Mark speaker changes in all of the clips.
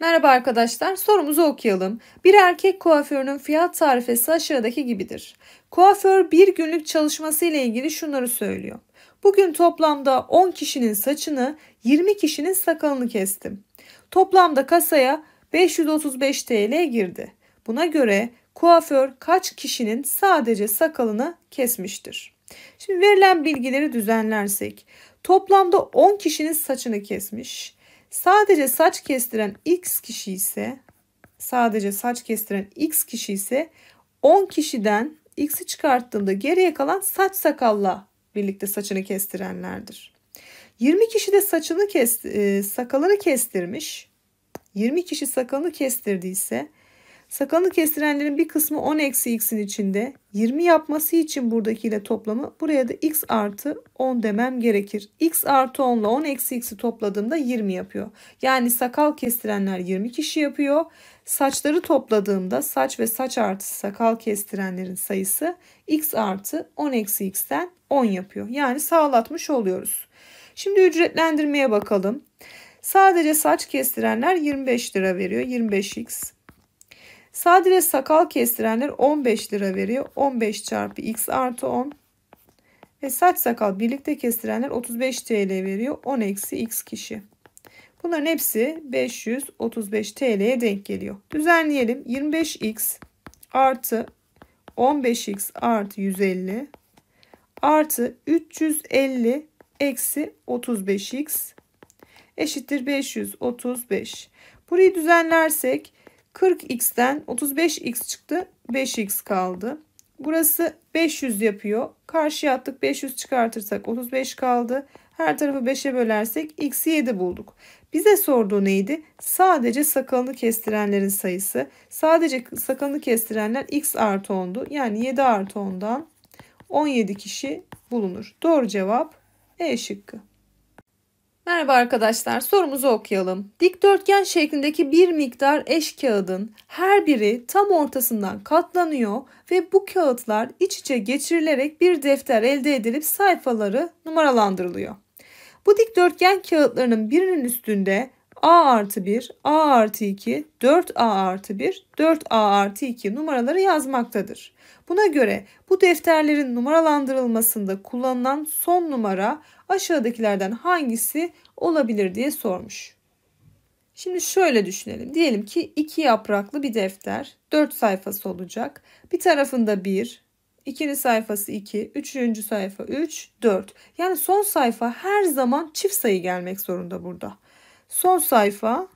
Speaker 1: Merhaba arkadaşlar, sorumuzu okuyalım. Bir erkek kuaförünün fiyat tarifesi aşağıdaki gibidir. Kuaför bir günlük çalışması ile ilgili şunları söylüyor. Bugün toplamda 10 kişinin saçını, 20 kişinin sakalını kestim. Toplamda kasaya 535 TL girdi. Buna göre kuaför kaç kişinin sadece sakalını kesmiştir? Şimdi verilen bilgileri düzenlersek toplamda 10 kişinin saçını kesmiş. Sadece saç kestiren X kişi ise sadece saç kestiren X kişi ise 10 kişiden X'i çıkarttığında geriye kalan saç sakalla birlikte saçını kestirenlerdir. 20 kişi de saçını kes, e, sakalını kestirmiş. 20 kişi sakalını kestirdiyse Sakalını kestirenlerin bir kısmı 10 eksi x'in içinde. 20 yapması için buradakiyle toplamı buraya da x artı 10 demem gerekir. x artı 10 ile 10 eksi x'i topladığımda 20 yapıyor. Yani sakal kestirenler 20 kişi yapıyor. Saçları topladığımda saç ve saç artı sakal kestirenlerin sayısı x artı 10 eksi x'ten 10 yapıyor. Yani sağlatmış oluyoruz. Şimdi ücretlendirmeye bakalım. Sadece saç kestirenler 25 lira veriyor. 25x Sadece sakal kestirenler 15 lira veriyor. 15 çarpı x artı 10. Ve saç sakal birlikte kestirenler 35 TL veriyor. 10 eksi x kişi. Bunların hepsi 535 TL'ye denk geliyor. Düzenleyelim. 25x artı 15x artı 150 artı 350 eksi 35x eşittir 535. Burayı düzenlersek 40x'ten 35x çıktı. 5x kaldı. Burası 500 yapıyor. Karşıya attık 500 çıkartırsak 35 kaldı. Her tarafı 5'e bölersek x'i 7 bulduk. Bize sorduğu neydi? Sadece sakalını kestirenlerin sayısı. Sadece sakalını kestirenler x artı 10'du. Yani 7 artı 10'dan 17 kişi bulunur. Doğru cevap E şıkkı. Merhaba arkadaşlar, sorumuzu okuyalım. Dikdörtgen şeklindeki bir miktar eş kağıdın her biri tam ortasından katlanıyor ve bu kağıtlar iç içe geçirilerek bir defter elde edilip sayfaları numaralandırılıyor. Bu dikdörtgen kağıtlarının birinin üstünde A artı 1, A artı 2, 4A artı 1, 4A artı 2 numaraları yazmaktadır. Buna göre bu defterlerin numaralandırılmasında kullanılan son numara aşağıdakilerden hangisi olabilir diye sormuş. Şimdi şöyle düşünelim. Diyelim ki iki yapraklı bir defter. dört sayfası olacak. Bir tarafında bir, ikinci sayfası iki, üçüncü sayfa üç, dört. Yani son sayfa her zaman çift sayı gelmek zorunda burada. Son sayfa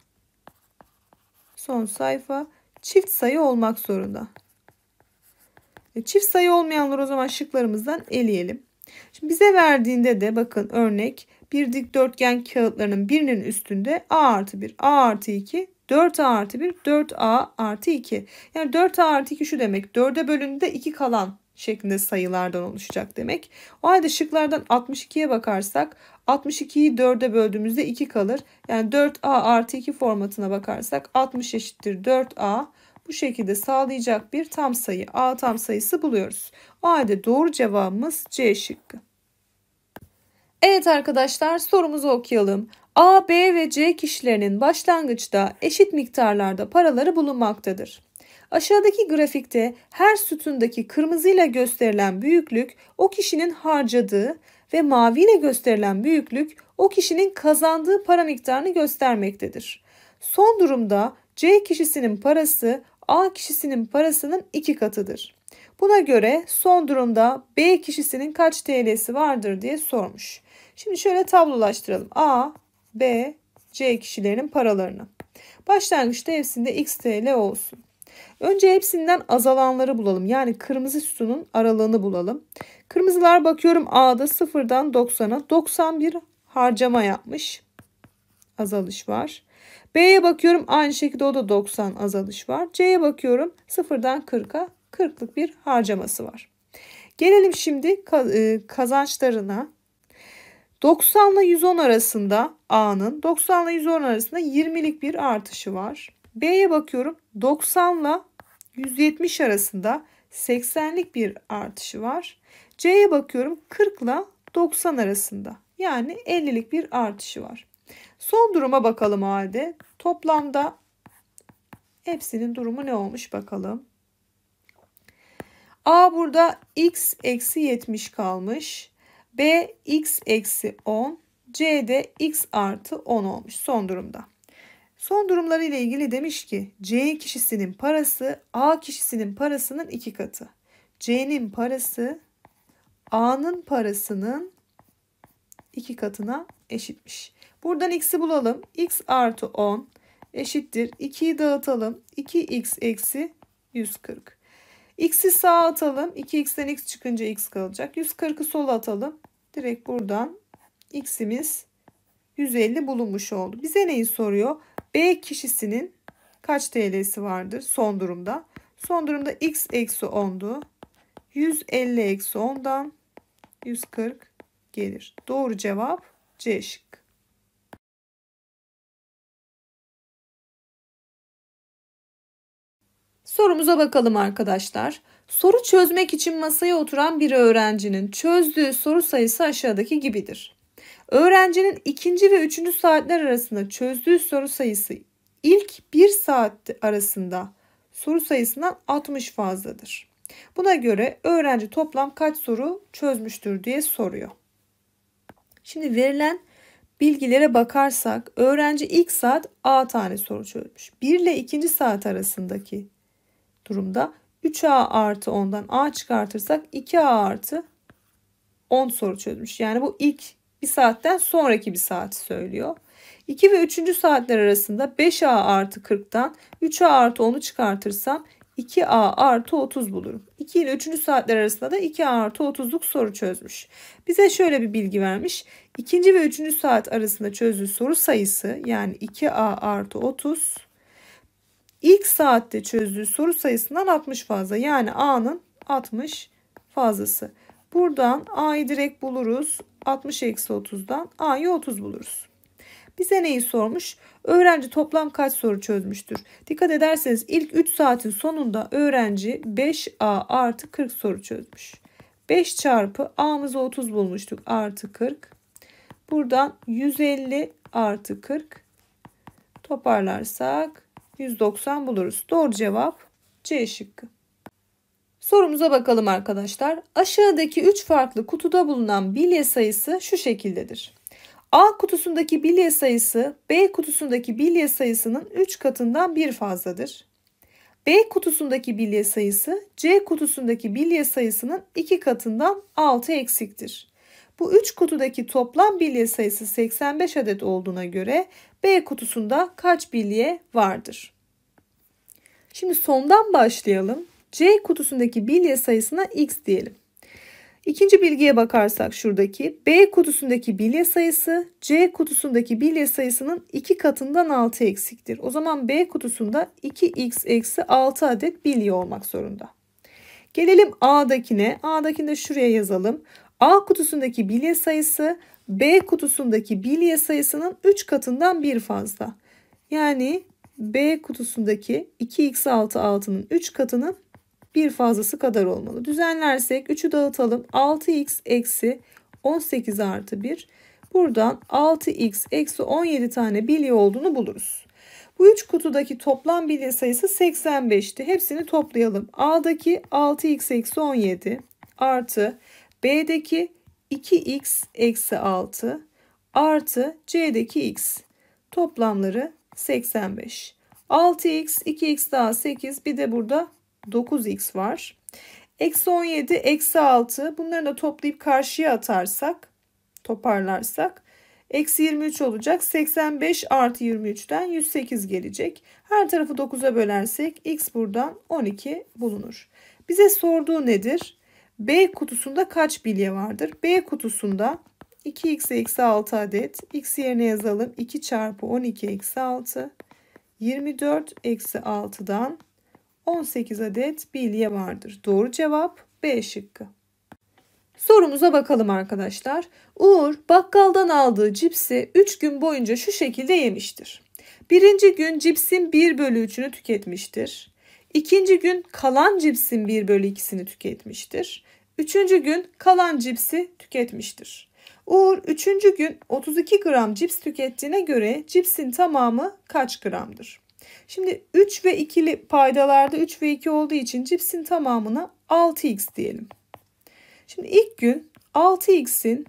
Speaker 1: son sayfa çift sayı olmak zorunda. E, çift sayı olmayanları o zaman şıklarımızdan eleyelim. Şimdi bize verdiğinde de bakın örnek bir dikdörtgen kağıtlarının birinin üstünde a artı 1, a artı 2, 4a artı 1, 4a artı 2. Yani 4a artı 2 şu demek 4'e bölündüğünde 2 kalan şeklinde sayılardan oluşacak demek. O halde şıklardan 62'ye bakarsak 62'yi 4'e böldüğümüzde 2 kalır. Yani 4A artı 2 formatına bakarsak 60 eşittir 4A. Bu şekilde sağlayacak bir tam sayı A tam sayısı buluyoruz. O halde doğru cevabımız C şıkkı. Evet arkadaşlar sorumuzu okuyalım. A, B ve C kişilerinin başlangıçta eşit miktarlarda paraları bulunmaktadır. Aşağıdaki grafikte her sütundaki kırmızıyla gösterilen büyüklük o kişinin harcadığı ve maviyle gösterilen büyüklük o kişinin kazandığı para miktarını göstermektedir. Son durumda C kişisinin parası A kişisinin parasının iki katıdır. Buna göre son durumda B kişisinin kaç TL'si vardır diye sormuş. Şimdi şöyle tablolaştıralım. A, B, C kişilerin paralarını. Başlangıçta hepsinde X TL olsun. Önce hepsinden azalanları bulalım. Yani kırmızı sütunun aralığını bulalım. Kırmızılar bakıyorum A'da 0'dan 90'a 91 harcama yapmış. Azalış var. B'ye bakıyorum aynı şekilde o da 90 azalış var. C'ye bakıyorum 0'dan 40'a 40'lık bir harcaması var. Gelelim şimdi e, kazançlarına. 90 ile 110 arasında A'nın 90 ile 110 arasında 20'lik bir artışı var. B'ye bakıyorum 90 ile 170 arasında 80'lik bir artışı var. C'ye bakıyorum 40 ile 90 arasında yani 50'lik bir artışı var. Son duruma bakalım halde. Toplamda hepsinin durumu ne olmuş bakalım. A burada x eksi 70 kalmış. B x eksi 10. C'de x artı 10 olmuş son durumda. Son durumları ile ilgili demiş ki C kişisinin parası A kişisinin parasının iki katı. C'nin parası A'nın parasının iki katına eşitmiş. Buradan x'i bulalım. x artı 10 eşittir. 2'yi dağıtalım. 2x eksi 140. x'i sağa atalım. 2x'ten x çıkınca x kalacak. 140'ı sola atalım. Direkt buradan x'imiz 150 bulunmuş oldu. Bize neyi soruyor? B kişisinin kaç TL'si vardır son durumda? Son durumda x eksi 10'du. 150 eksi 10'dan 140 gelir. Doğru cevap C şık. Sorumuza bakalım arkadaşlar. Soru çözmek için masaya oturan bir öğrencinin çözdüğü soru sayısı aşağıdaki gibidir. Öğrencinin ikinci ve üçüncü saatler arasında çözdüğü soru sayısı ilk bir saat arasında soru sayısından 60 fazladır. Buna göre öğrenci toplam kaç soru çözmüştür diye soruyor. Şimdi verilen bilgilere bakarsak öğrenci ilk saat A tane soru çözmüş. 1 ile 2. saat arasındaki durumda 3A artı 10'dan A çıkartırsak 2A artı 10 soru çözmüş. Yani bu ilk bir saatten sonraki bir saati söylüyor. 2 ve 3. saatler arasında 5A artı 40'tan 3A artı 10'u çıkartırsam 2A artı 30 bulurum. 2 ile 3. saatler arasında da 2A artı 30'luk soru çözmüş. Bize şöyle bir bilgi vermiş. 2. ve 3. saat arasında çözdüğü soru sayısı yani 2A artı 30 ilk saatte çözdüğü soru sayısından 60 fazla. Yani A'nın 60 fazlası. Buradan a'yı direkt buluruz. 60 eksi 30'dan a'yı 30 buluruz. Bize neyi sormuş? Öğrenci toplam kaç soru çözmüştür? Dikkat ederseniz ilk 3 saatin sonunda öğrenci 5a artı 40 soru çözmüş. 5 çarpı a'mızı 30 bulmuştuk artı 40. Buradan 150 artı 40 toparlarsak 190 buluruz. Doğru cevap C şıkkı. Sorumuza bakalım arkadaşlar. Aşağıdaki 3 farklı kutuda bulunan bilye sayısı şu şekildedir. A kutusundaki bilye sayısı B kutusundaki bilye sayısının 3 katından bir fazladır. B kutusundaki bilye sayısı C kutusundaki bilye sayısının 2 katından 6 eksiktir. Bu 3 kutudaki toplam bilye sayısı 85 adet olduğuna göre B kutusunda kaç bilye vardır? Şimdi sondan başlayalım. C kutusundaki bilye sayısına X diyelim. İkinci bilgiye bakarsak şuradaki B kutusundaki bilye sayısı C kutusundaki bilye sayısının 2 katından 6 eksiktir. O zaman B kutusunda 2x eksi 6 adet bilye olmak zorunda. Gelelim A'dakine. A'dakini de şuraya yazalım. A kutusundaki bilye sayısı B kutusundaki bilye sayısının 3 katından bir fazla. Yani B kutusundaki 2x6 altının 3 katının bir fazlası kadar olmalı. Düzenlersek 3'ü dağıtalım. 6x eksi 18 artı 1. Buradan 6x eksi 17 tane bilye olduğunu buluruz. Bu üç kutudaki toplam bilye sayısı 85'ti. Hepsini toplayalım. A'daki 6x eksi 17 artı B'deki 2x eksi 6 artı C'deki x. Toplamları 85. 6x 2x daha 8 bir de burada 9x var. Eksi 17, eksi 6 bunları da toplayıp karşıya atarsak toparlarsak eksi 23 olacak. 85 artı 23'ten 108 gelecek. Her tarafı 9'a bölersek x buradan 12 bulunur. Bize sorduğu nedir? B kutusunda kaç bilye vardır? B kutusunda 2x eksi 6 adet. X yerine yazalım. 2 çarpı 12 eksi 6. 24 eksi 6'dan 18 adet bilye vardır. Doğru cevap B şıkkı. Sorumuza bakalım arkadaşlar. Uğur bakkaldan aldığı cipsi 3 gün boyunca şu şekilde yemiştir. Birinci gün cipsin 1 bölü 3'ünü tüketmiştir. İkinci gün kalan cipsin 1 bölü 2'sini tüketmiştir. Üçüncü gün kalan cipsi tüketmiştir. Uğur üçüncü gün 32 gram cips tükettiğine göre cipsin tamamı kaç gramdır? Şimdi 3 ve 2'li paydalarda 3 ve 2 olduğu için cipsin tamamına 6x diyelim. Şimdi ilk gün 6x'in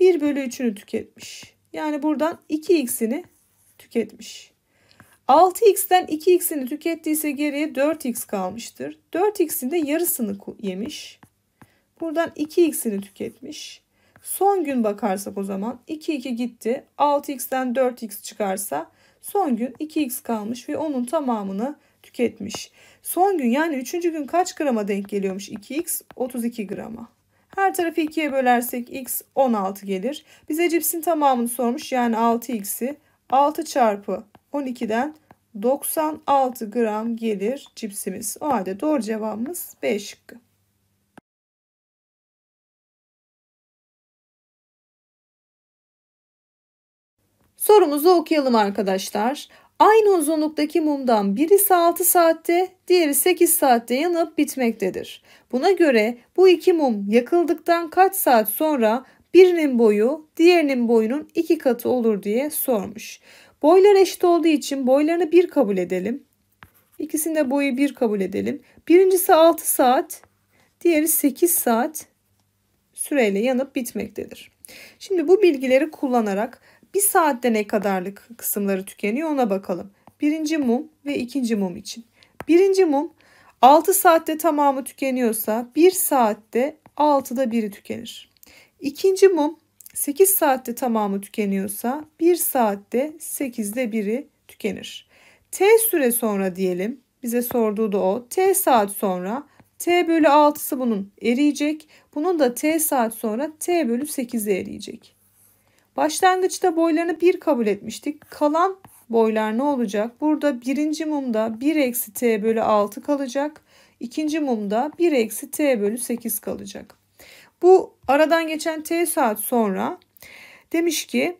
Speaker 1: 1 bölü 3'ünü tüketmiş. Yani buradan 2x'ini tüketmiş. 6x'ten 2x'ini tükettiyse geriye 4x kalmıştır. 4x'in de yarısını yemiş. Buradan 2x'ini tüketmiş. Son gün bakarsak o zaman 2 2 gitti. 6x'ten 4x çıkarsa Son gün 2x kalmış ve onun tamamını tüketmiş. Son gün yani 3. gün kaç grama denk geliyormuş 2x? 32 grama. Her tarafı 2'ye bölersek x 16 gelir. Bize cipsin tamamını sormuş yani 6x'i 6 çarpı 12'den 96 gram gelir cipsimiz. O halde doğru cevabımız B şıkkı. Sorumuzu okuyalım arkadaşlar. Aynı uzunluktaki mumdan birisi 6 saatte, diğeri 8 saatte yanıp bitmektedir. Buna göre bu iki mum yakıldıktan kaç saat sonra birinin boyu diğerinin boyunun iki katı olur diye sormuş. Boylar eşit olduğu için boylarını 1 kabul edelim. İkisinde boyu 1 kabul edelim. Birincisi 6 saat, diğeri 8 saat süreyle yanıp bitmektedir. Şimdi bu bilgileri kullanarak bir saatte ne kadarlık kısımları tükeniyor ona bakalım. Birinci mum ve ikinci mum için. Birinci mum 6 saatte tamamı tükeniyorsa 1 saatte 6'da 1'i tükenir. İkinci mum 8 saatte tamamı tükeniyorsa 1 saatte 8'de 1'i tükenir. T süre sonra diyelim bize sorduğu da o. T saat sonra T bölü 6'sı bunun eriyecek. Bunun da T saat sonra T bölü 8'e eriyecek. Başlangıçta boylarını 1 kabul etmiştik. Kalan boylar ne olacak? Burada birinci mumda 1 eksi t bölü 6 kalacak. İkinci mumda 1 eksi t bölü 8 kalacak. Bu aradan geçen t saat sonra demiş ki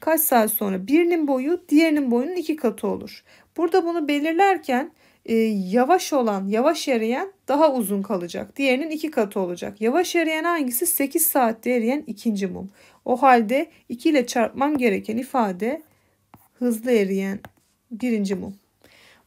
Speaker 1: kaç saat sonra birinin boyu diğerinin boyunun iki katı olur. Burada bunu belirlerken e, yavaş olan yavaş eriyen daha uzun kalacak. Diğerinin iki katı olacak. Yavaş eriyen hangisi? 8 saatte eriyen ikinci mum. O halde 2 ile çarpmam gereken ifade hızlı eriyen birinci mum.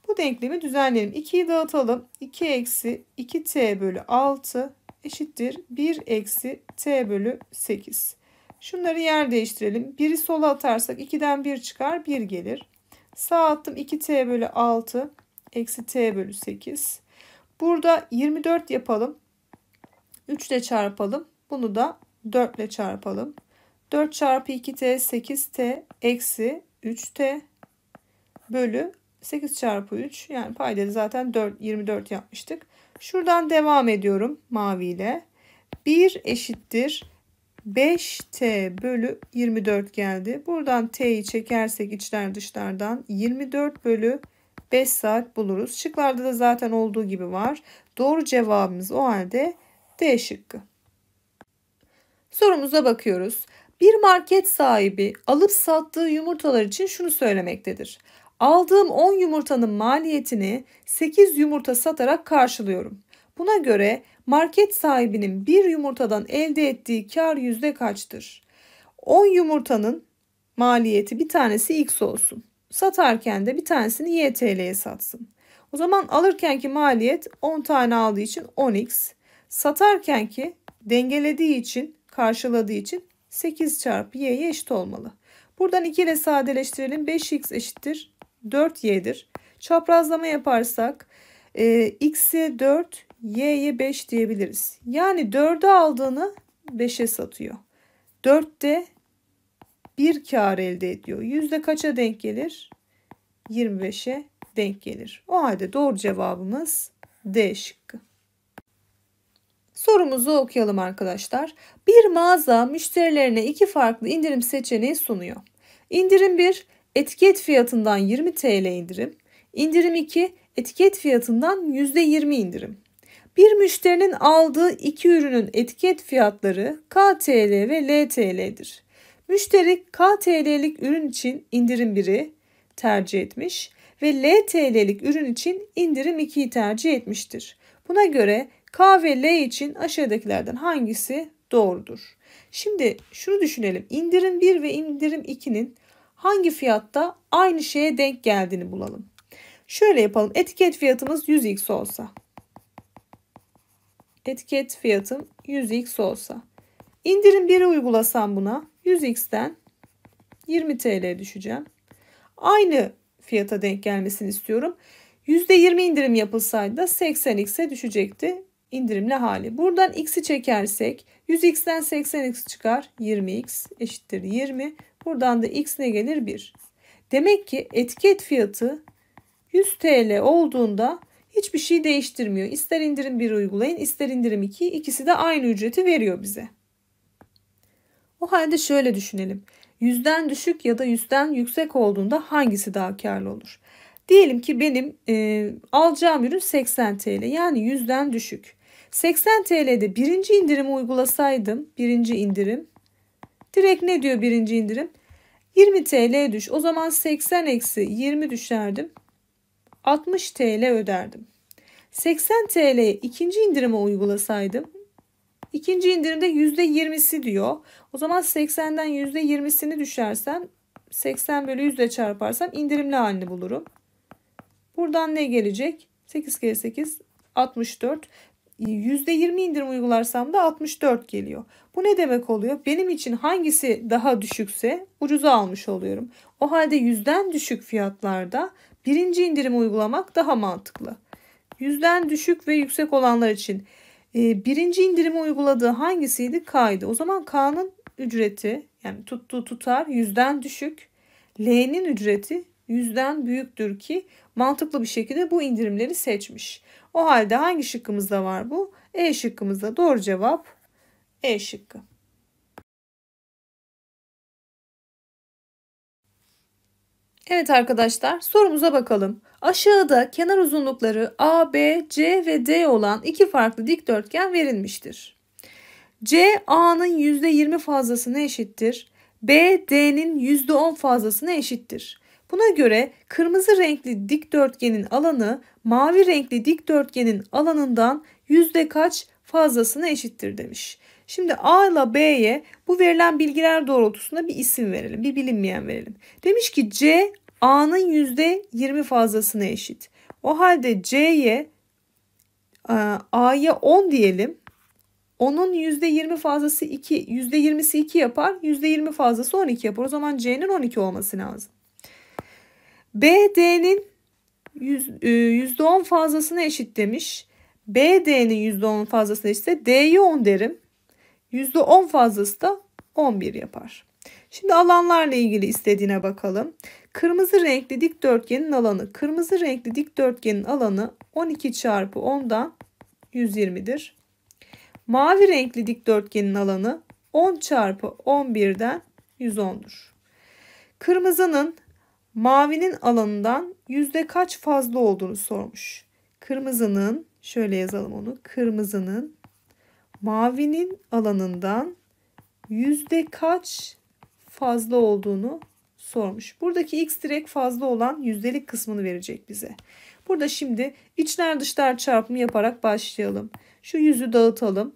Speaker 1: Bu denklemi düzenleyelim. 2'yi dağıtalım. 2 eksi 2t bölü 6 eşittir 1 eksi t bölü 8. Şunları yer değiştirelim. 1'i sola atarsak 2'den 1 çıkar 1 gelir. Sağ attım 2t bölü 6 eksi t bölü 8. Burada 24 yapalım. 3 ile çarpalım. Bunu da 4 ile çarpalım. 4 çarpı 2t 8t eksi 3t bölü 8 çarpı 3 yani payda zaten 4, 24 yapmıştık. Şuradan devam ediyorum maviyle. 1 eşittir 5t bölü 24 geldi. Buradan t'yi çekersek içler dışlardan 24 bölü 5 saat buluruz. Şıklarda da zaten olduğu gibi var. Doğru cevabımız o halde D şıkkı. Sorumuza bakıyoruz. Bir market sahibi alıp sattığı yumurtalar için şunu söylemektedir. Aldığım 10 yumurtanın maliyetini 8 yumurta satarak karşılıyorum. Buna göre market sahibinin bir yumurtadan elde ettiği kar yüzde kaçtır? 10 yumurtanın maliyeti bir tanesi x olsun. Satarken de bir tanesini y TL'ye satsın. O zaman alırkenki maliyet 10 tane aldığı için 10x. Satarkenki dengelediği için karşıladığı için 8 çarpı y'ye eşit olmalı. Buradan 2 ile sadeleştirelim. 5x eşittir 4y'dir. Çaprazlama yaparsak e, x'e 4 y'ye 5 diyebiliriz. Yani 4'ü aldığını 5'e satıyor. 4'te 1 kar elde ediyor. Yüzde kaça denk gelir? 25'e denk gelir. O halde doğru cevabımız D şıkkı. Sorumuzu okuyalım arkadaşlar. Bir mağaza müşterilerine iki farklı indirim seçeneği sunuyor. İndirim 1 etiket fiyatından 20 TL indirim. İndirim 2 etiket fiyatından %20 indirim. Bir müşterinin aldığı iki ürünün etiket fiyatları KTL ve LTL'dir. Müşteri KTL'lik ürün için indirim 1'i tercih etmiş ve LTL'lik ürün için indirim 2'yi tercih etmiştir. Buna göre K ve L için aşağıdakilerden hangisi doğrudur? Şimdi şunu düşünelim. İndirim 1 ve indirim 2'nin hangi fiyatta aynı şeye denk geldiğini bulalım. Şöyle yapalım. Etiket fiyatımız 100x olsa. Etiket fiyatım 100x olsa. İndirim 1'i uygulasam buna 100x'ten 20 TL düşeceğim. Aynı fiyata denk gelmesini istiyorum. %20 indirim yapılsaydı 80x'e düşecekti indirimli hali. Buradan x'i çekersek 100x'ten 80x çıkar. 20x eşittir 20. Buradan da x ne gelir? 1. Demek ki etiket fiyatı 100 TL olduğunda hiçbir şey değiştirmiyor. İster indirim 1 uygulayın ister indirim 2 ikisi de aynı ücreti veriyor bize. O halde şöyle düşünelim. 100'den düşük ya da 100'den yüksek olduğunda hangisi daha karlı olur? Diyelim ki benim e, alacağım ürün 80 TL yani 100'den düşük. 80 TL'de birinci indirimi uygulasaydım birinci indirim direkt ne diyor birinci indirim? 20 TL düş. O zaman 80 eksi 20 düşerdim. 60 TL öderdim. 80 TL'ye ikinci indirimi uygulasaydım ikinci indirimde yüzde %20'si diyor. O zaman 80'den %20'sini düşersem 80 bölü yüzde çarparsam indirimli halini bulurum. Buradan ne gelecek? 8 kere 8 64. %20 indirim uygularsam da 64 geliyor. Bu ne demek oluyor? Benim için hangisi daha düşükse ucuza almış oluyorum. O halde yüzden düşük fiyatlarda birinci indirim uygulamak daha mantıklı. Yüzden düşük ve yüksek olanlar için e, birinci indirimi uyguladığı hangisiydi? K'ydı. O zaman K'nın ücreti yani tuttuğu tutar yüzden düşük. L'nin ücreti yüzden büyüktür ki mantıklı bir şekilde bu indirimleri seçmiş. O halde hangi şıkkımızda var bu? E şıkkımızda doğru cevap E şıkkı. Evet arkadaşlar sorumuza bakalım. Aşağıda kenar uzunlukları A, B, C ve D olan iki farklı dikdörtgen verilmiştir. C, A'nın %20 fazlasına eşittir. B, D'nin %10 fazlasına eşittir. Buna göre kırmızı renkli dikdörtgenin alanı mavi renkli dikdörtgenin alanından yüzde kaç fazlasına eşittir demiş. Şimdi A ile B'ye bu verilen bilgiler doğrultusunda bir isim verelim. Bir bilinmeyen verelim. Demiş ki C A'nın yüzde %20 fazlasına eşit. O halde C'ye e, A'ya 10 diyelim. Onun yüzde %20 fazlası 2, %20'si 2 yapar. Yüzde %20 fazlası 12 yapar. O zaman C'nin 12 olması lazım. BD'nin %10 e, fazlasına eşit demiş. BD'nin %10 fazlasına eşitse D'yi 10 derim. %10 fazlası da 11 yapar. Şimdi alanlarla ilgili istediğine bakalım. Kırmızı renkli dikdörtgenin alanı. Kırmızı renkli dikdörtgenin alanı 12 çarpı 10'dan 120'dir. Mavi renkli dikdörtgenin alanı 10 çarpı 11'den 110'dur. Kırmızının Mavinin alanından yüzde kaç fazla olduğunu sormuş. Kırmızının şöyle yazalım onu. Kırmızının mavinin alanından yüzde kaç fazla olduğunu sormuş. Buradaki x direkt fazla olan yüzdelik kısmını verecek bize. Burada şimdi içler dışlar çarpımı yaparak başlayalım. Şu yüzü dağıtalım.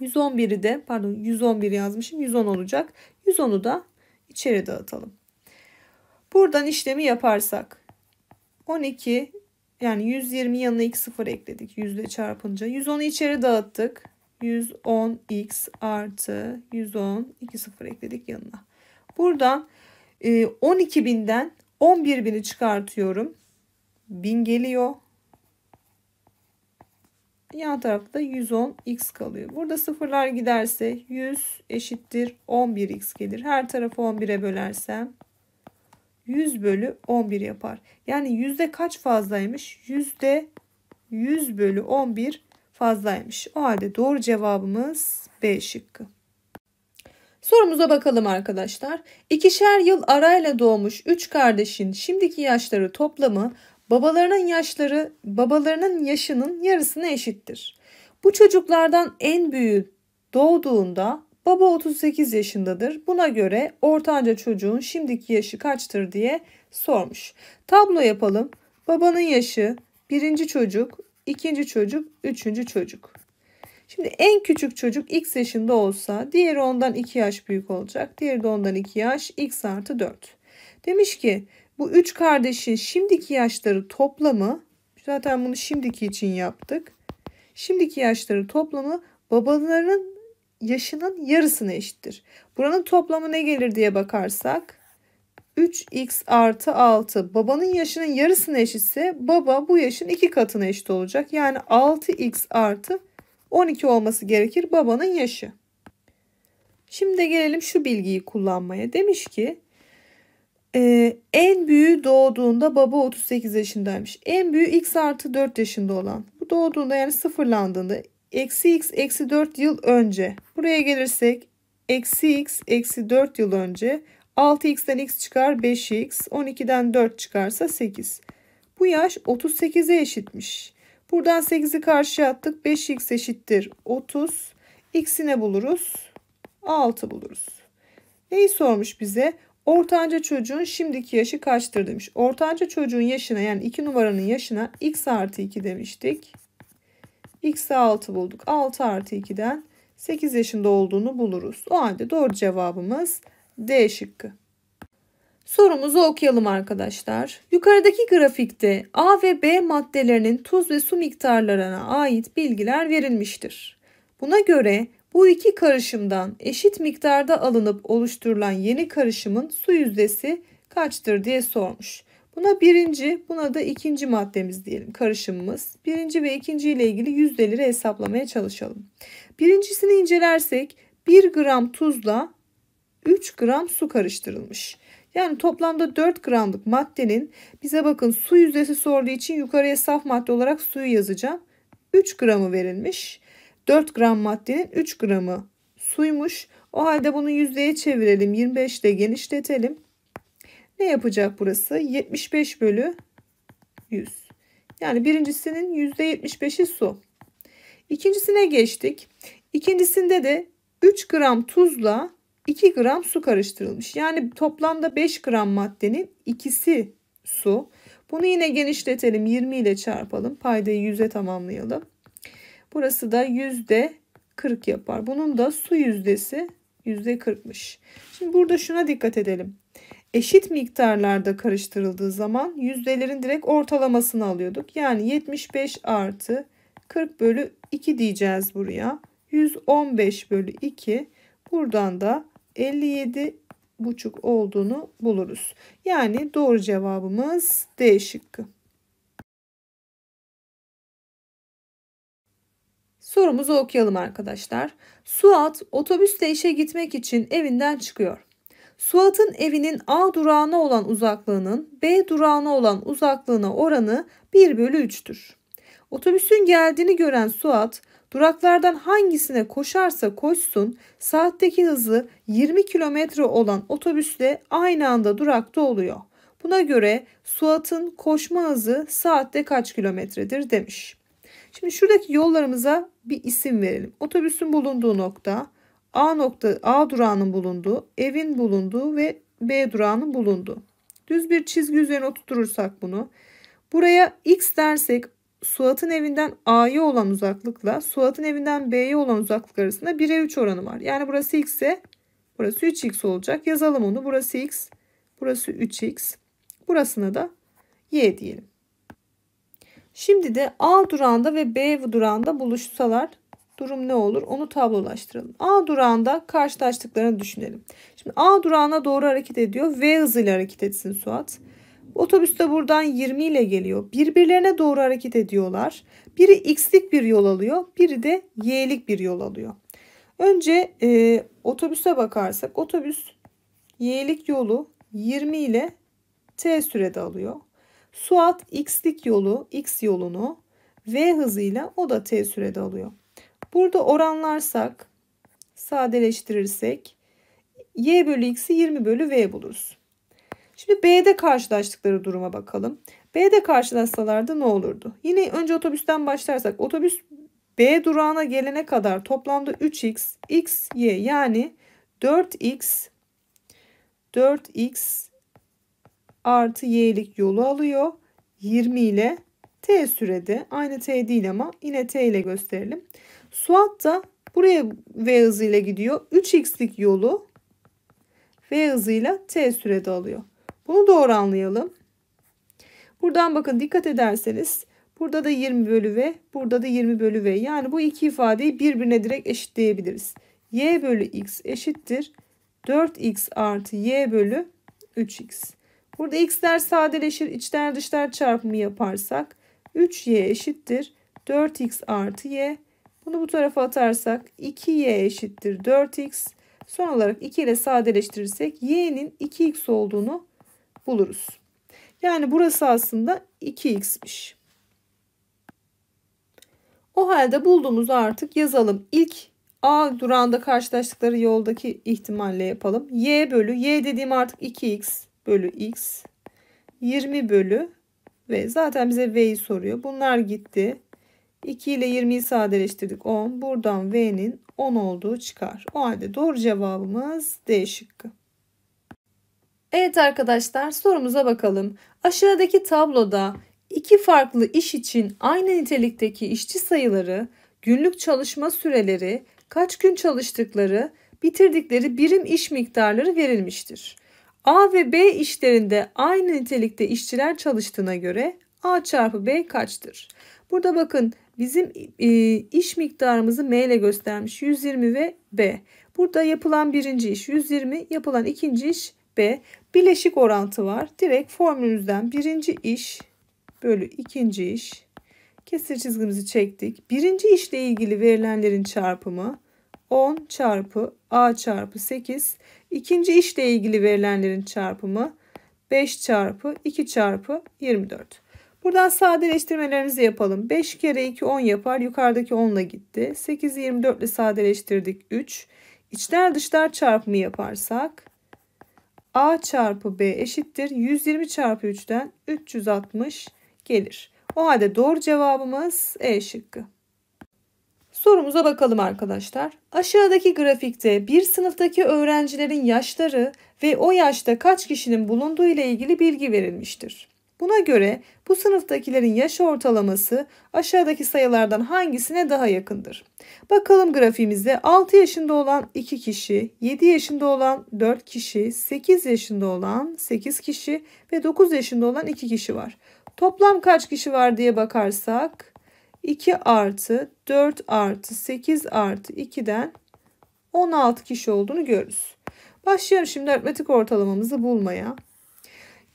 Speaker 1: 111'i de pardon 111 yazmışım 110 olacak. 110'u da içeri dağıtalım. Buradan işlemi yaparsak 12 yani 120 yanına x sıfır ekledik yüzde çarpınca. 110'u içeri dağıttık. 110x artı 110 2 sıfır ekledik yanına. Buradan 12.000'den e, 11.000'i çıkartıyorum. 1000 geliyor. Yan tarafta 110 x kalıyor. Burada sıfırlar giderse 100 eşittir 11 x gelir. Her tarafı 11'e bölersem 100 bölü 11 yapar. Yani yüzde kaç fazlaymış? Yüzde 100 bölü 11 fazlaymış. O halde doğru cevabımız B şıkkı. Sorumuza bakalım arkadaşlar. İkişer yıl arayla doğmuş 3 kardeşin şimdiki yaşları toplamı babalarının yaşları babalarının yaşının yarısına eşittir. Bu çocuklardan en büyüğü doğduğunda Baba 38 yaşındadır. Buna göre ortanca çocuğun şimdiki yaşı kaçtır diye sormuş. Tablo yapalım. Babanın yaşı birinci çocuk, ikinci çocuk, üçüncü çocuk. Şimdi en küçük çocuk x yaşında olsa diğeri ondan 2 yaş büyük olacak. Diğeri de ondan 2 yaş x artı 4. Demiş ki bu üç kardeşin şimdiki yaşları toplamı zaten bunu şimdiki için yaptık. Şimdiki yaşları toplamı babalarının yaşının yarısına eşittir. Buranın toplamı ne gelir diye bakarsak 3x artı 6 babanın yaşının yarısına eşitse baba bu yaşın 2 katına eşit olacak. Yani 6x artı 12 olması gerekir babanın yaşı. Şimdi de gelelim şu bilgiyi kullanmaya. Demiş ki e, en büyüğü doğduğunda baba 38 yaşındaymış. En büyüğü x artı 4 yaşında olan. Bu doğduğunda yani sıfırlandığında eksi x eksi 4 yıl önce. Buraya gelirsek eksi x eksi 4 yıl önce 6x'ten x çıkar 5x 12'den 4 çıkarsa 8. Bu yaş 38'e eşitmiş. Buradan 8'i karşıya attık 5x eşittir 30. X'i ne buluruz? 6 buluruz. Neyi sormuş bize? Ortanca çocuğun şimdiki yaşı kaçtır demiş. Ortanca çocuğun yaşına yani 2 numaranın yaşına x artı 2 demiştik. X'e 6 bulduk. 6 artı 2'den 8 yaşında olduğunu buluruz. O halde doğru cevabımız D şıkkı. Sorumuzu okuyalım arkadaşlar. Yukarıdaki grafikte A ve B maddelerinin tuz ve su miktarlarına ait bilgiler verilmiştir. Buna göre bu iki karışımdan eşit miktarda alınıp oluşturulan yeni karışımın su yüzdesi kaçtır diye sormuş. Buna birinci, buna da ikinci maddemiz diyelim karışımımız. Birinci ve ikinci ile ilgili yüzdeleri hesaplamaya çalışalım. Birincisini incelersek 1 gram tuzla 3 gram su karıştırılmış. Yani toplamda 4 gramlık maddenin bize bakın su yüzdesi sorduğu için yukarıya saf madde olarak suyu yazacağım. 3 gramı verilmiş. 4 gram maddenin 3 gramı suymuş. O halde bunu yüzdeye çevirelim. 25 ile genişletelim. Ne yapacak burası? 75 bölü 100. Yani birincisinin %75'i su. İkincisine geçtik. İkincisinde de 3 gram tuzla 2 gram su karıştırılmış. Yani toplamda 5 gram maddenin ikisi su. Bunu yine genişletelim. 20 ile çarpalım. Paydayı 100'e tamamlayalım. Burası da yüzde 40 yapar. Bunun da su yüzdesi yüzde 40'mış. Şimdi burada şuna dikkat edelim eşit miktarlarda karıştırıldığı zaman yüzdelerin direkt ortalamasını alıyorduk. Yani 75 artı 40 bölü 2 diyeceğiz buraya. 115 bölü 2 buradan da 57 buçuk olduğunu buluruz. Yani doğru cevabımız D şıkkı. Sorumuzu okuyalım arkadaşlar. Suat otobüste işe gitmek için evinden çıkıyor. Suat'ın evinin A durağına olan uzaklığının B durağına olan uzaklığına oranı 1 bölü 3'tür. Otobüsün geldiğini gören Suat duraklardan hangisine koşarsa koşsun saatteki hızı 20 km olan otobüsle aynı anda durakta oluyor. Buna göre Suat'ın koşma hızı saatte kaç kilometredir demiş. Şimdi şuradaki yollarımıza bir isim verelim. Otobüsün bulunduğu nokta, A nokta A durağının bulunduğu, evin bulunduğu ve B durağının bulunduğu. Düz bir çizgi üzerine oturtursak bunu. Buraya x dersek Suat'ın evinden A'ya olan uzaklıkla Suat'ın evinden B'ye olan uzaklık arasında 1'e 3 oranı var. Yani burası x ise burası 3x olacak. Yazalım onu. Burası x, burası 3x. Burasına da y diyelim. Şimdi de A durağında ve B durağında buluşsalar durum ne olur onu tablolaştıralım. A durağında karşılaştıklarını düşünelim. Şimdi A durağına doğru hareket ediyor. V hızıyla hareket etsin Suat. Otobüs de buradan 20 ile geliyor. Birbirlerine doğru hareket ediyorlar. Biri x'lik bir yol alıyor. Biri de y'lik bir yol alıyor. Önce e, otobüse bakarsak otobüs y'lik yolu 20 ile t sürede alıyor. Suat x'lik yolu x yolunu v hızıyla o da t sürede alıyor. Burada oranlarsak, sadeleştirirsek y bölü x'i 20 bölü v buluruz. Şimdi B'de karşılaştıkları duruma bakalım. B'de karşılaşsalardı ne olurdu? Yine önce otobüsten başlarsak otobüs B durağına gelene kadar toplamda 3x, x, y yani 4x 4x artı y'lik yolu alıyor. 20 ile t sürede aynı t değil ama yine t ile gösterelim. Suat da buraya V hızıyla gidiyor. 3x'lik yolu V hızıyla t sürede alıyor. Bunu doğru anlayalım. Buradan bakın dikkat ederseniz burada da 20 bölü V burada da 20 bölü V. Yani bu iki ifadeyi birbirine direkt eşitleyebiliriz. Y bölü X eşittir. 4X artı Y bölü 3X. Burada X'ler sadeleşir. İçler dışlar çarpımı yaparsak 3Y eşittir. 4X artı Y bunu bu tarafa atarsak 2y eşittir 4x. Son olarak 2 ile sadeleştirirsek y'nin 2x olduğunu buluruz. Yani burası aslında 2x'miş. O halde bulduğumuzu artık yazalım. İlk A durağında karşılaştıkları yoldaki ihtimalle yapalım. Y bölü Y dediğim artık 2x bölü x 20 bölü ve Zaten bize V'yi soruyor. Bunlar gitti. 2 ile 20'yi sadeleştirdik 10. Buradan V'nin 10 olduğu çıkar. O halde doğru cevabımız D şıkkı. Evet arkadaşlar sorumuza bakalım. Aşağıdaki tabloda iki farklı iş için aynı nitelikteki işçi sayıları, günlük çalışma süreleri, kaç gün çalıştıkları, bitirdikleri birim iş miktarları verilmiştir. A ve B işlerinde aynı nitelikte işçiler çalıştığına göre A çarpı B kaçtır? Burada bakın Bizim e, iş miktarımızı M ile göstermiş. 120 ve B. Burada yapılan birinci iş 120, yapılan ikinci iş B. Bileşik orantı var. Direkt formülümüzden birinci iş bölü ikinci iş. Kesir çizgimizi çektik. Birinci işle ilgili verilenlerin çarpımı 10 çarpı A çarpı 8. İkinci işle ilgili verilenlerin çarpımı 5 çarpı 2 çarpı 24. Buradan sadeleştirmelerimizi yapalım. 5 kere 2 10 yapar. Yukarıdaki 10 ile gitti. 8 24 ile sadeleştirdik 3. İçler dışlar çarpımı yaparsak A çarpı B eşittir. 120 çarpı 3'ten 360 gelir. O halde doğru cevabımız E şıkkı. Sorumuza bakalım arkadaşlar. Aşağıdaki grafikte bir sınıftaki öğrencilerin yaşları ve o yaşta kaç kişinin bulunduğu ile ilgili bilgi verilmiştir. Buna göre bu sınıftakilerin yaş ortalaması aşağıdaki sayılardan hangisine daha yakındır? Bakalım grafiğimizde 6 yaşında olan 2 kişi, 7 yaşında olan 4 kişi, 8 yaşında olan 8 kişi ve 9 yaşında olan 2 kişi var. Toplam kaç kişi var diye bakarsak 2 artı 4 artı 8 artı 2'den 16 kişi olduğunu görürüz. Başlayalım şimdi aritmetik ortalamamızı bulmaya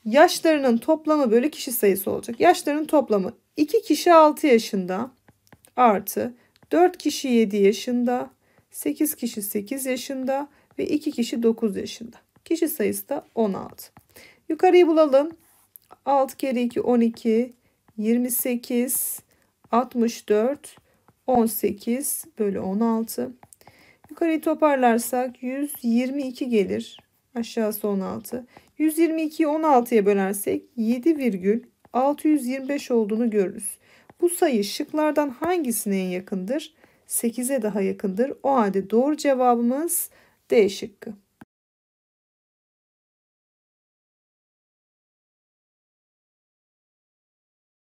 Speaker 1: yaşlarının toplamı bölü kişi sayısı olacak. Yaşlarının toplamı 2 kişi 6 yaşında artı 4 kişi 7 yaşında, 8 kişi 8 yaşında ve 2 kişi 9 yaşında. Kişi sayısı da 16. Yukarıyı bulalım. 6 kere 2 12, 28, 64, 18 bölü 16. Yukarıyı toparlarsak 122 gelir. Aşağısı 16. 122'yi 16'ya bölersek 7,625 olduğunu görürüz. Bu sayı şıklardan hangisine en yakındır? 8'e daha yakındır. O halde doğru cevabımız D şıkkı.